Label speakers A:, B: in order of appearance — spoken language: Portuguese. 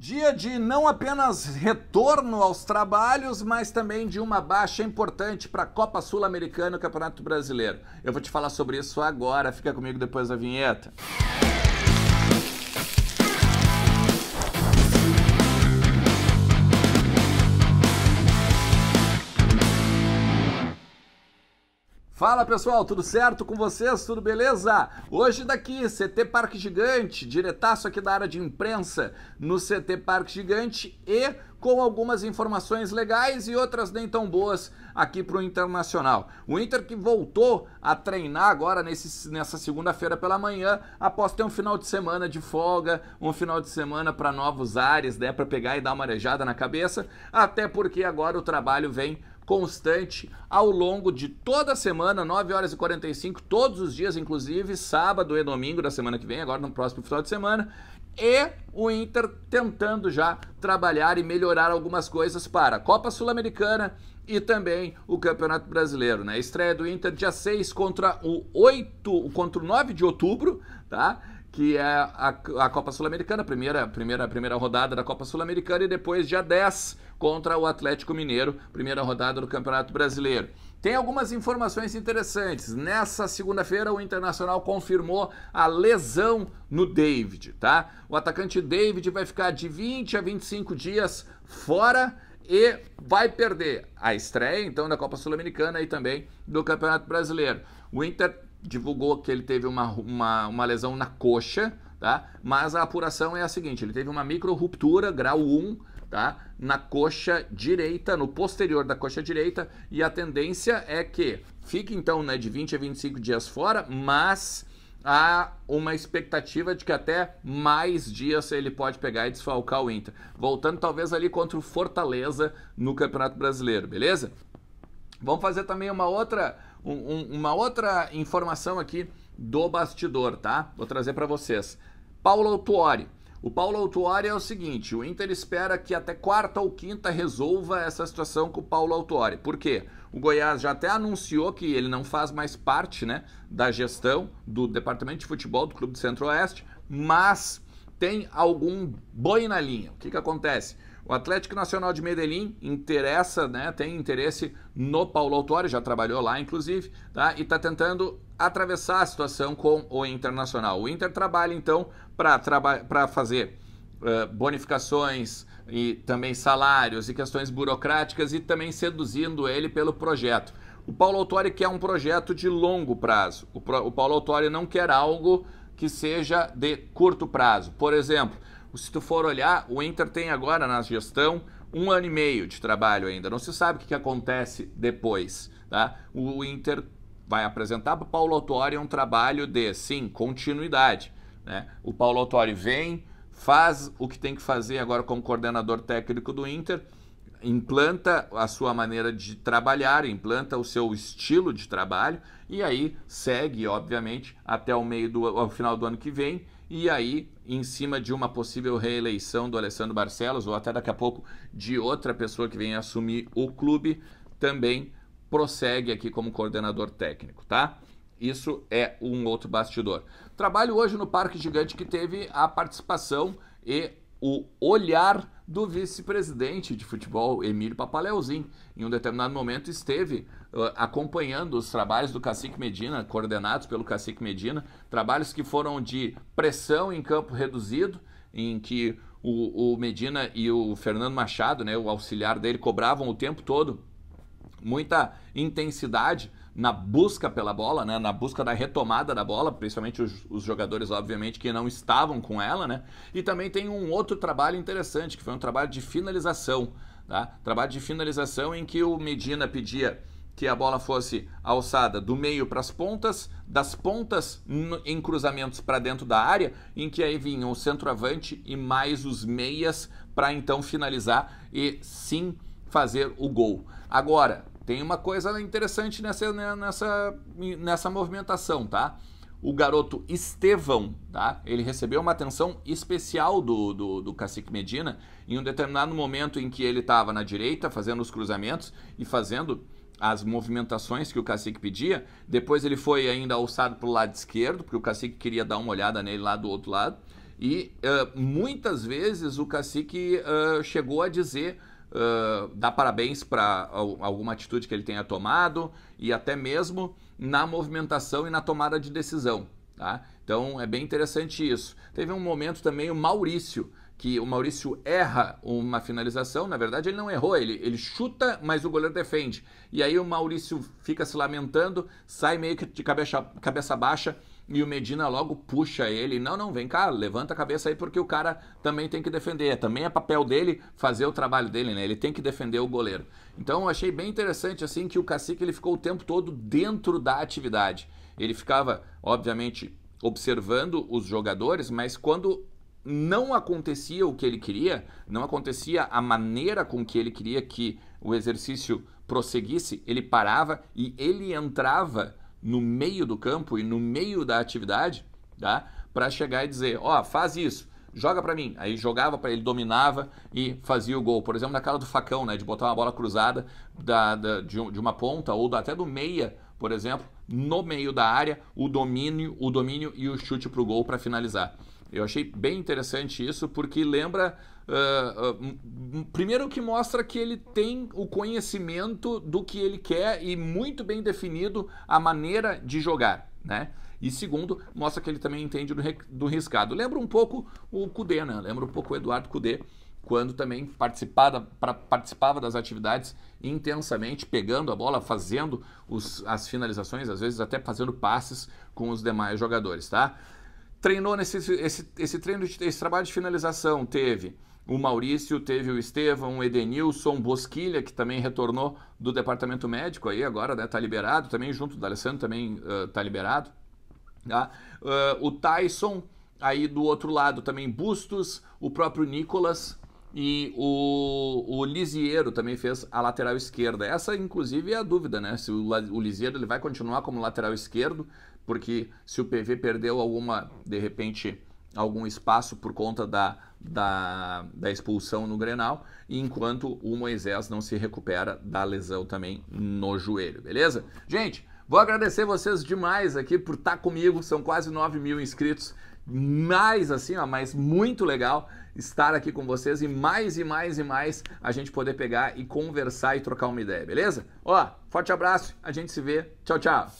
A: Dia de não apenas retorno aos trabalhos, mas também de uma baixa importante para a Copa Sul-Americana e o Campeonato Brasileiro. Eu vou te falar sobre isso agora, fica comigo depois da vinheta. Música Fala pessoal, tudo certo com vocês? Tudo beleza? Hoje daqui, CT Parque Gigante, diretaço aqui da área de imprensa no CT Parque Gigante e com algumas informações legais e outras nem tão boas aqui para o Internacional. O Inter que voltou a treinar agora nesse, nessa segunda-feira pela manhã, após ter um final de semana de folga, um final de semana para novos ares, né, para pegar e dar uma arejada na cabeça, até porque agora o trabalho vem constante ao longo de toda a semana, 9 horas e 45, todos os dias, inclusive sábado e domingo da semana que vem, agora no próximo final de semana. E o Inter tentando já trabalhar e melhorar algumas coisas para a Copa Sul-Americana e também o Campeonato Brasileiro, né? Estreia do Inter dia 6 contra o 8, contra o 9 de outubro, tá? que é a, a Copa Sul-Americana, primeira, primeira, primeira rodada da Copa Sul-Americana e depois dia 10 contra o Atlético Mineiro, primeira rodada do Campeonato Brasileiro. Tem algumas informações interessantes. Nessa segunda-feira, o Internacional confirmou a lesão no David, tá? O atacante David vai ficar de 20 a 25 dias fora e vai perder a estreia, então, da Copa Sul-Americana e também do Campeonato Brasileiro. O Inter divulgou que ele teve uma, uma, uma lesão na coxa, tá? Mas a apuração é a seguinte: ele teve uma micro ruptura, grau 1, tá? Na coxa direita, no posterior da coxa direita, e a tendência é que fique então né, de 20 a 25 dias fora, mas há uma expectativa de que até mais dias ele pode pegar e desfalcar o Inter. Voltando talvez ali contra o Fortaleza no Campeonato Brasileiro, beleza? Vamos fazer também uma outra um, um, uma outra informação aqui do bastidor, tá? Vou trazer para vocês. Paulo Autuori. O Paulo Autuori é o seguinte: o Inter espera que até quarta ou quinta resolva essa situação com o Paulo Autuori. Por quê? O Goiás já até anunciou que ele não faz mais parte né, da gestão do departamento de futebol do Clube do Centro-Oeste, mas tem algum boi na linha. O que, que acontece? O Atlético Nacional de Medellín interessa, né, tem interesse no Paulo Autori, já trabalhou lá inclusive, tá? E está tentando atravessar a situação com o Internacional. O Inter trabalha então para fazer uh, bonificações e também salários e questões burocráticas e também seduzindo ele pelo projeto. O Paulo Autori quer um projeto de longo prazo. O, pro o Paulo Autori não quer algo que seja de curto prazo. Por exemplo, se tu for olhar, o Inter tem agora na gestão um ano e meio de trabalho ainda. Não se sabe o que, acontece depois. Tá? O Inter vai apresentar para o Paulo Autori um trabalho de, sim, continuidade. Né? O Paulo Autori vem, faz o que tem que fazer agora como coordenador técnico do Inter, implanta a sua maneira de trabalhar, implanta o seu estilo de trabalho e aí segue, obviamente, até o meio do ao final do ano que vem e aí, em cima de uma possível reeleição do Alessandro Barcelos, ou até daqui a pouco de outra pessoa que venha assumir o clube, também prossegue aqui como coordenador técnico, tá? Isso é um outro bastidor. Trabalho hoje no Parque Gigante que teve a participação e o olhar do vice-presidente de futebol, Emílio Papaleuzinho. Em um determinado momento esteve uh, acompanhando os trabalhos do Cacique Medina, coordenados pelo Cacique Medina, trabalhos que foram de pressão em campo reduzido, em que o, o Medina e o Fernando Machado, né, o auxiliar dele, cobravam o tempo todo muita intensidade na busca pela bola, né? na busca da retomada da bola, principalmente os, os, jogadores, obviamente, que não estavam com ela. Né? E também tem um outro trabalho interessante, que foi um trabalho de finalização. Tá? Trabalho de finalização em que o Medina pedia que a bola fosse alçada do meio para as pontas, das pontas em cruzamentos para dentro da área, em que aí vinham o centroavante e mais os meias para então finalizar e sim fazer o gol. Agora, tem uma coisa interessante nessa, né, nessa, nessa movimentação, tá? O garoto Estevão, tá? Ele recebeu uma atenção especial do, do, do Cacique Medina em um determinado momento em que ele estava na direita, fazendo os cruzamentos e fazendo as movimentações que o cacique pedia. Depois ele foi ainda alçado para o lado esquerdo, porque o cacique queria dar uma olhada nele lá do outro lado. E uh, muitas vezes o cacique uh, chegou a dizer uh, dar parabéns para alguma atitude que ele tenha tomado e até mesmo na movimentação e na tomada de decisão. Tá? Então é bem interessante isso. Teve um momento também o Maurício, que o Maurício erra uma finalização, na verdade ele não errou, ele, ele chuta, mas o goleiro defende. E aí o Maurício fica se lamentando, sai meio que de cabeça, cabeça baixa e o Medina logo puxa ele. Não, não, vem cá, levanta a cabeça aí, porque o cara também tem que defender. Também é papel dele fazer o trabalho dele, né? Ele tem que defender o goleiro. Então eu achei bem interessante assim que o Cacique ele ficou o tempo todo dentro da atividade. Ele ficava, obviamente, observando os jogadores, mas quando não acontecia o que ele queria, não acontecia a maneira com que ele queria que o exercício prosseguisse, ele parava e ele entrava no meio do campo e no meio da atividade, tá? Para chegar e dizer, ó, oh, faz isso, joga para mim. Aí jogava para ele, dominava e fazia o gol. Por exemplo, na cara do facão, né? De botar uma bola cruzada da, da de, de, uma ponta ou até do meia, por exemplo, no meio da área, o domínio, o domínio e o chute para o gol para finalizar. Eu achei bem interessante isso, porque lembra. Uh, uh, primeiro, que mostra que ele tem o conhecimento do que ele quer e muito bem definido a maneira de jogar, né? E segundo, mostra que ele também entende do, do riscado. Lembra um pouco o Cudê, né? Lembra um pouco o Eduardo Cudê, quando também participava, participava das atividades intensamente, pegando a bola, fazendo os, as finalizações, às vezes até fazendo passes com os demais jogadores, tá? treinou nesse esse, esse treino, de, esse trabalho de finalização teve o Maurício, teve o Estevão, o Edenilson, Bosquilha, que também retornou do departamento médico aí agora, né? Tá liberado também, junto do Alessandro também uh, tá liberado. Tá? Uh, o Tyson, aí do outro lado também Bustos, o próprio Nicolas e o, o também fez a lateral esquerda. Essa, inclusive, é a dúvida, né? Se o, o ele vai continuar como lateral esquerdo porque se o PV perdeu alguma, de repente, algum espaço por conta da, da, da expulsão no Grenal, enquanto o Moisés não se recupera da lesão também no joelho, beleza? Gente, vou agradecer vocês demais aqui por estar tá comigo, são quase 9 mil inscritos, mais assim, ó, mas muito legal estar aqui com vocês e mais e mais e mais a gente poder pegar e conversar e trocar uma ideia, beleza? Ó, forte abraço, a gente se vê, tchau, tchau!